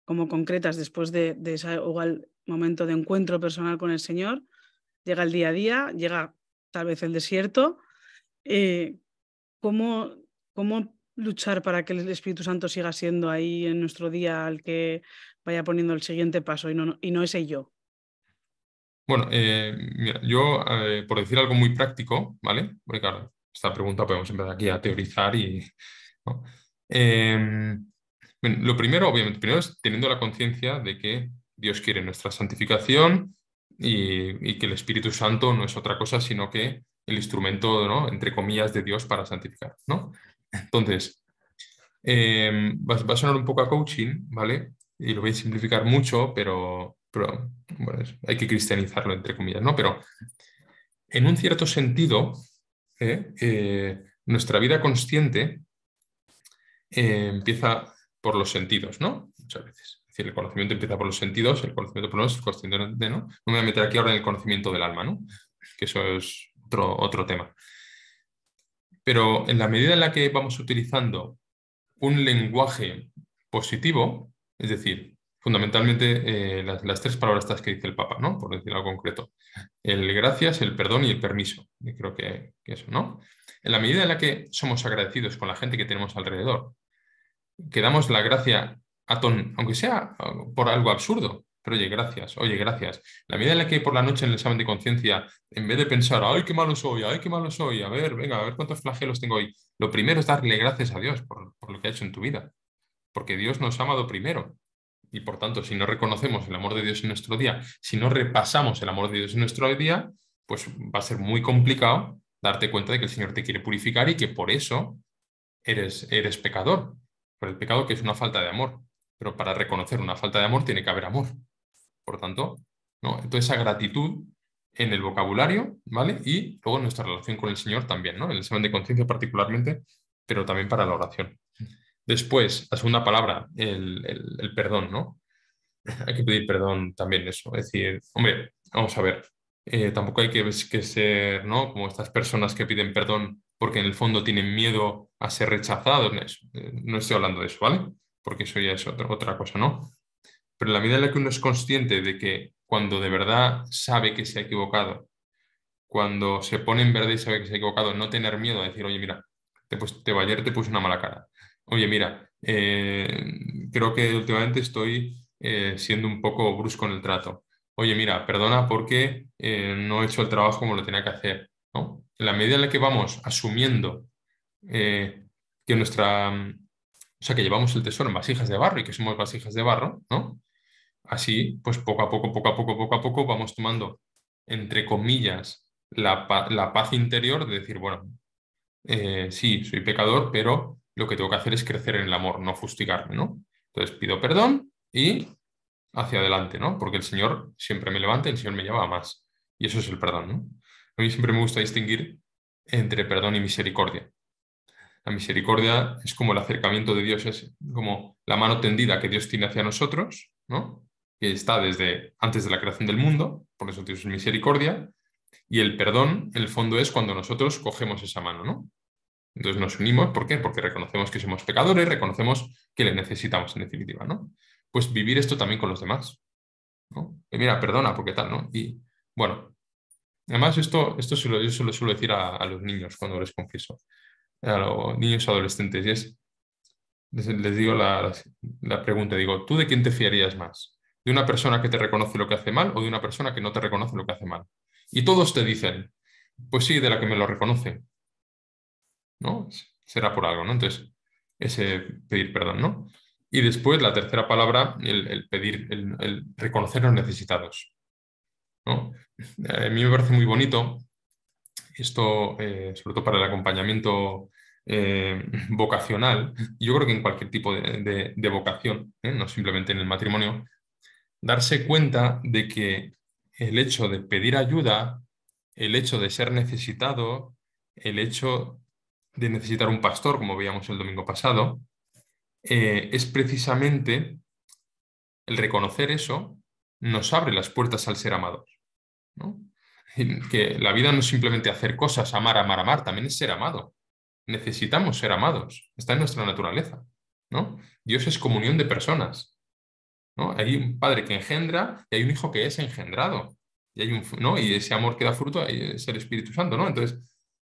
como concretas, después de, de ese igual momento de encuentro personal con el Señor, llega el día a día, llega tal vez el desierto, eh, ¿cómo, ¿cómo, luchar para que el Espíritu Santo siga siendo ahí en nuestro día al que vaya poniendo el siguiente paso y no, y no ese yo. Bueno, eh, yo, eh, por decir algo muy práctico, ¿vale? Porque claro, esta pregunta podemos empezar aquí a teorizar y... Eh, lo primero, obviamente, primero es teniendo la conciencia de que Dios quiere nuestra santificación y, y, que el Espíritu Santo no es otra cosa, sino que el instrumento, ¿no? entre comillas, de Dios para santificar, ¿no? Entonces, em, va, a sonar un poco a coaching, ¿vale? Y lo voy a simplificar mucho, pero, hay que cristianizarlo, entre comillas, ¿no? Pero en un cierto sentido, ¿eh? Eh, nuestra vida consciente eh, empieza por los sentidos, ¿no? Muchas veces. Es decir, el conocimiento empieza por los sentidos, el conocimiento por los conscientes, ¿no? No me voy a meter aquí ahora en el conocimiento del alma, ¿no? Que eso es otro, otro tema. Pero en la medida en la que vamos utilizando un lenguaje positivo, es decir, fundamentalmente eh, las, tres palabras estas que dice el Papa, ¿no? Por decir algo concreto. El gracias, el perdón y el permiso. creo que, que, eso, ¿no? En la medida en la que somos agradecidos con la gente que tenemos alrededor, que damos la gracia a ton, aunque sea ah, por algo absurdo, pero oye, gracias, oye, gracias. La medida en la que por la noche en el examen de conciencia, en vez de pensar, ay, qué malo soy, ay, qué malo soy, a ver, venga, a ver cuántos flagelos tengo hoy, lo primero es darle gracias a Dios por, lo que ha hecho en tu vida. Porque Dios nos ha amado primero. Y por tanto, si no reconocemos el amor de Dios en nuestro día, si no repasamos el amor de Dios en nuestro día, pues va a ser muy complicado darte cuenta de que el Señor te quiere purificar y que por eso eres, eres pecador. Por el pecado que es una falta de amor. Pero para reconocer una falta de amor tiene que haber amor. Por tanto, ¿no? esa gratitud en el vocabulario, ¿vale? Y luego nuestra relación con el Señor también, ¿no? El examen de conciencia particularmente, pero también para la oración. Después, la segunda palabra, el, perdón, ¿no? hay que pedir perdón también eso. Es decir, hombre, vamos a ver, eh, tampoco hay que, ser, ¿no? Como estas personas que piden perdón porque en el fondo tienen miedo a ser rechazados. No, eh, no estoy hablando de eso, ¿vale? Porque eso ya es otra, otra cosa, ¿no? Pero en la medida en la que uno es consciente de que cuando de verdad sabe que se ha equivocado, cuando se pone en verde y sabe que se ha equivocado, no tener miedo a decir, oye, mira, te, voy te ayer te puse una mala cara. Oye, mira, eh, creo que últimamente estoy eh, siendo un poco brusco en el trato. Oye, mira, perdona porque eh, no he hecho el trabajo como lo tenía que hacer. En la medida en la que vamos asumiendo que nuestra, o sea, que llevamos el tesoro en vasijas de barro y que somos vasijas de barro, ¿no? Así, pues poco a poco, poco a poco, poco a poco vamos tomando, entre comillas, la, paz interior de decir, bueno, eh, sí, soy pecador, pero lo que tengo que hacer es crecer en el amor, no fustigarme, ¿no? Entonces pido perdón y hacia adelante, ¿no? Porque el Señor siempre me levanta y el Señor me lleva a más. Y eso es el perdón, ¿no? A mí siempre me gusta distinguir entre perdón y misericordia. La misericordia es como el acercamiento de Dios, es como la mano tendida que Dios tiene hacia nosotros, ¿no? está desde antes de la creación del mundo, por eso Dios es misericordia, y el perdón, en el fondo, es cuando nosotros cogemos esa mano, ¿no? Entonces nos unimos, ¿por qué? Porque reconocemos que somos pecadores, reconocemos que le necesitamos en definitiva, ¿no? Pues vivir esto también con los demás, ¿no? mira, perdona, porque tal, ¿no? Y bueno, además esto, esto se lo, yo se suelo decir a, los niños cuando les confieso, a los niños adolescentes, y es, les, digo la, la pregunta, digo, ¿tú de quién te fiarías más? de una persona que te reconoce lo que hace mal o de una persona que no te reconoce lo que hace mal. Y todos te dicen, pues sí, de la que me lo reconoce. ¿No? Será por algo, ¿no? Entonces, ese pedir perdón, ¿no? Y después, la tercera palabra, el, pedir, el, reconocer los necesitados. ¿no? Eh, a mí me parece muy bonito esto, eh, sobre todo para el acompañamiento eh, vocacional, yo creo que en cualquier tipo de, vocación, no simplemente en el matrimonio, darse cuenta de que el hecho de pedir ayuda, el hecho de ser necesitado, el hecho de necesitar un pastor, como veíamos el domingo pasado, eh, es precisamente el reconocer eso nos abre las puertas al ser amados. Que la vida no es simplemente hacer cosas, amar, amar, amar, también es ser amado. Necesitamos ser amados, está en nuestra naturaleza. ¿no? Dios es comunión de personas, hay un padre que engendra y hay un hijo que es engendrado. Y, hay un, y ese amor que da fruto es el Espíritu Santo, ¿no? Entonces,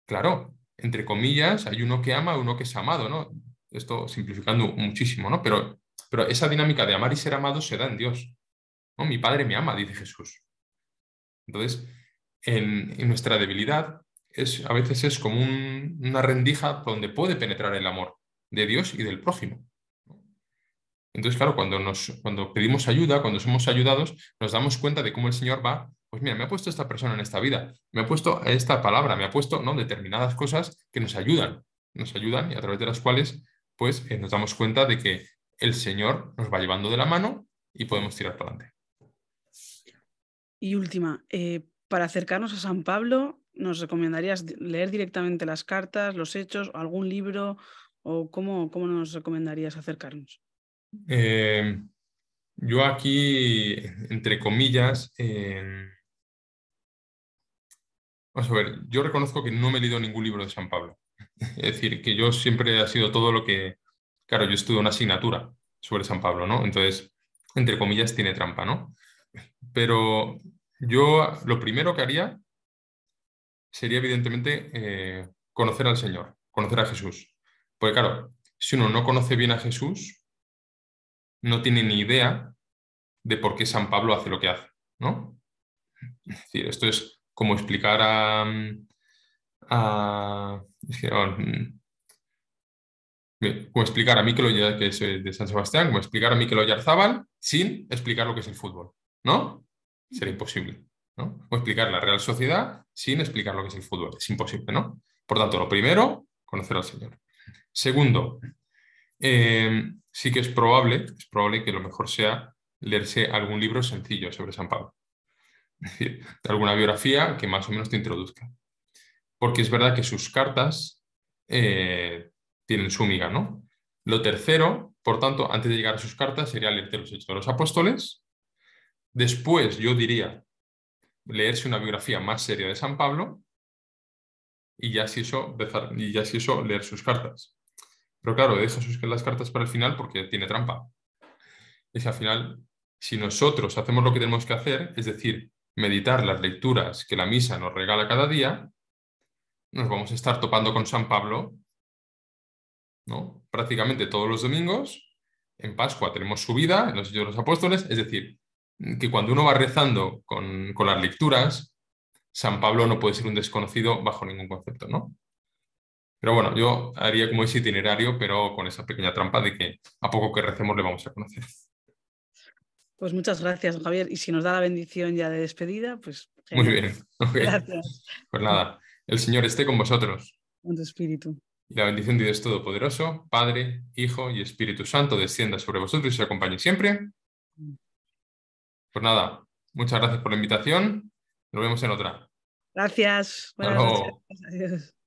claro, entre comillas, hay uno que ama, uno que es amado, ¿no? Esto simplificando muchísimo, ¿no? Pero, pero esa dinámica de amar y ser amado se da en Dios. Mi Padre me ama, dice Jesús. Entonces, en, nuestra debilidad, a veces es como una rendija donde puede penetrar el amor de Dios y del prójimo. Entonces, claro, cuando, nos, cuando pedimos ayuda, cuando somos ayudados, nos damos cuenta de cómo el Señor va, pues mira, me ha puesto esta persona en esta vida, me ha puesto esta palabra, me ha puesto ¿no? determinadas cosas que nos ayudan, nos ayudan y a través de las cuales pues eh, nos damos cuenta de que el Señor nos va llevando de la mano y podemos tirar para adelante. Y última, eh, para acercarnos a San Pablo, ¿nos recomendarías leer directamente las cartas, los hechos, algún libro o cómo, cómo nos recomendarías acercarnos? Eh, yo aquí, entre comillas, vamos a ver, yo reconozco que no me he leído ningún libro de San Pablo. Es decir, que yo siempre ha sido todo lo que, claro, yo estuve una asignatura sobre San Pablo, ¿no? Entonces, entre comillas, tiene trampa, ¿no? Pero yo lo primero que haría sería, evidentemente, eh, conocer al Señor, conocer a Jesús. Porque, claro, si uno no conoce bien a Jesús, no tiene ni idea de por qué San Pablo hace lo que hace, ¿no? Es decir, esto es como explicar a... a oh, mm, como explicar a Mikel que es eh, de San Sebastián, como explicar a Mikel Oyarzábal sin explicar lo que es el fútbol, ¿no? Sería imposible, ¿no? O explicar la Real Sociedad sin explicar lo que es el fútbol, es imposible, ¿no? Por tanto, lo primero, conocer al Señor. Segundo, Em, sí que es probable, es probable que lo mejor sea leerse algún libro sencillo sobre San Pablo. Es decir, alguna biografía que más o menos te introduzca. Porque es verdad que sus cartas eh, tienen su miga, ¿no? Lo tercero, por tanto, antes de llegar a sus cartas, sería leerte los Hechos de los Apóstoles. Después, yo diría, leerse una biografía más seria de San Pablo. Y ya si eso, y ya si eso leer sus cartas. Pero claro, deja sus, las cartas para el final porque tiene trampa. Es al final, si nosotros hacemos lo que tenemos que hacer, es decir, meditar las lecturas que la misa nos regala cada día, nos vamos a estar topando con San Pablo, ¿no? Prácticamente todos los domingos. En Pascua tenemos su vida, en los de los apóstoles, es decir, que cuando uno va rezando con, con las lecturas, San Pablo no puede ser un desconocido bajo ningún concepto, ¿no? Pero bueno, yo haría como ese itinerario, pero con esa pequeña trampa de que a poco que recemos le vamos a conocer. Pues muchas gracias, Javier. Y si nos da la bendición ya de despedida, pues. Muy bien. Gracias. Pues nada, el Señor esté con vosotros. Con tu espíritu. Y la bendición de Dios Todopoderoso, Padre, Hijo y Espíritu Santo, descienda sobre vosotros y os acompañe siempre. Pues nada, muchas gracias por la invitación. Nos vemos en otra. Gracias. Adiós.